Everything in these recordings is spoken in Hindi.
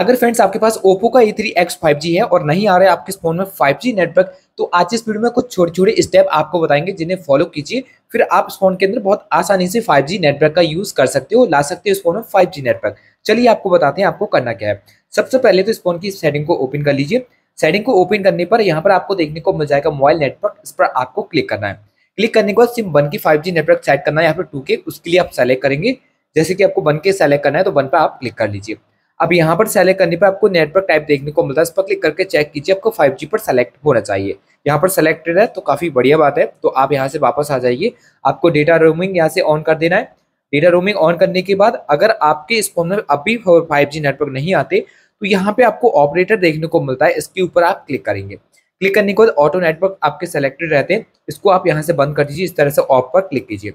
अगर फ्रेंड्स आपके पास ओप्पो का A three X five G है और नहीं आ रहा है आपके फोन में फाइव जी नेटवर्क तो आज इस वीडियो में कुछ छोटे छोटे स्टेप आपको बताएंगे जिन्हें फॉलो कीजिए फिर आप इस फोन के अंदर बहुत आसानी से फाइव जी नेटवर्क का यूज कर सकते हो ला सकते हो इस फोन में फाइव जी नेटवर्क चलिए आपको बताते हैं आपको करना क्या है सबसे पहले तो इस फोन की सेटिंग को ओपन कर लीजिए सेटिंग को ओपन करने पर यहाँ पर आपको देखने को मिल जाएगा मोबाइल नेटवर्क इस पर आपको क्लिक करना है क्लिक करने के बाद सिम वन की फाइव जी नेटवर्क सेट करना है यहाँ पर टू के उसके लिए आप सेलेक्ट करेंगे जैसे कि आपको वन के सेलेक्ट करना है तो वन पर आप क्लिक कर लीजिए अब यहाँ पर सेलेक्ट करने पर आपको नेटवर्क टाइप देखने को मिलता है इस पर क्लिक करके चेक कीजिए आपको 5G पर सेलेक्ट होना चाहिए यहाँ पर सेलेक्टेड है तो काफ़ी बढ़िया बात है तो आप यहाँ से वापस आ जाइए आपको डेटा रोमिंग यहाँ से ऑन कर देना है डेटा रोमिंग ऑन करने के बाद अगर आपके इस फोन में अभी फाइव नेटवर्क नहीं आते तो यहाँ पे आपको ऑपरेटर देखने को मिलता है इसके ऊपर आप क्लिक करेंगे क्लिक करने के बाद ऑटो नेटवर्क आपके सेलेक्टेड रहते हैं इसको आप यहाँ से बंद कर दीजिए इस तरह से ऑफ पर क्लिक कीजिए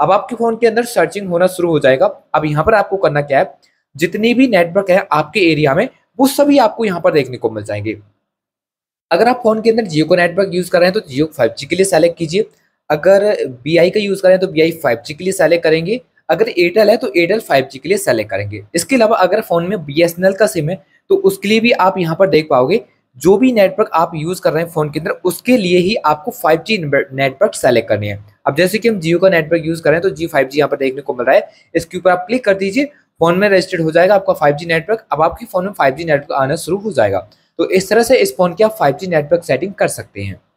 अब आपके फ़ोन के अंदर सर्चिंग होना शुरू हो जाएगा अब यहाँ पर आपको करना क्या है जितनी भी नेटवर्क है आपके एरिया में वो सभी आपको यहाँ पर देखने को मिल जाएंगे अगर आप फोन के अंदर जियो का नेटवर्क यूज़ कर रहे हैं तो जियो फाइव के लिए सेलेक्ट कीजिए अगर बी का यूज़ करें तो बी आई फाइव के लिए सेलेक्ट करेंगे अगर एयरटेल है तो एयरटेल जी के लिए सेलेक्ट करेंगे इसके अलावा अगर फ़ोन में बी का सिम है तो उसके लिए भी आप यहाँ पर देख पाओगे जो भी नेटवर्क आप यूज़ कर रहे हैं फ़ोन के अंदर उसके लिए ही आपको 5G नेटवर्क सेलेक्ट करनी है अब जैसे कि हम जियो का नेटवर्क यूज़ कर रहे हैं तो जियो 5G यहाँ पर देखने को मिल रहा है इसके ऊपर आप क्लिक कर दीजिए फोन में रजिस्टर्ड हो जाएगा आपका जी नेटवर्क अब आपके फोन में जी नेटवर्क आना शुरू हो जाएगा तो इस तरह से इस फोन की आप जी नेटवर्क सेटिंग कर सकते हैं